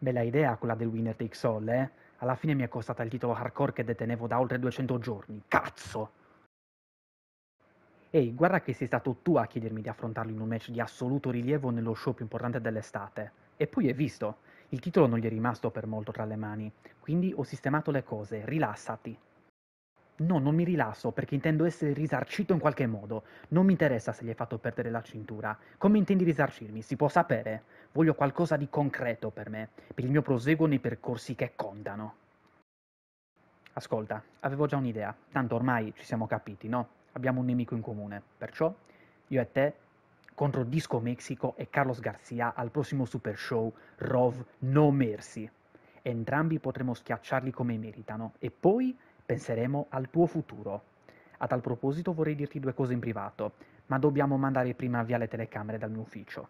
Bella idea quella del winner takes all, eh? Alla fine mi è costata il titolo hardcore che detenevo da oltre 200 giorni. Cazzo! Ehi, guarda che sei stato tu a chiedermi di affrontarlo in un match di assoluto rilievo nello show più importante dell'estate. E poi hai visto. Il titolo non gli è rimasto per molto tra le mani. Quindi ho sistemato le cose, rilassati. No, non mi rilasso perché intendo essere risarcito in qualche modo. Non mi interessa se gli hai fatto perdere la cintura. Come intendi risarcirmi? Si può sapere. Voglio qualcosa di concreto per me, per il mio proseguo nei percorsi che contano. Ascolta, avevo già un'idea, tanto ormai ci siamo capiti, no? Abbiamo un nemico in comune, perciò io e te contro Disco Mexico e Carlos Garcia al prossimo super show Rov No Mercy. Entrambi potremo schiacciarli come meritano e poi Penseremo al tuo futuro. A tal proposito vorrei dirti due cose in privato, ma dobbiamo mandare prima via le telecamere dal mio ufficio.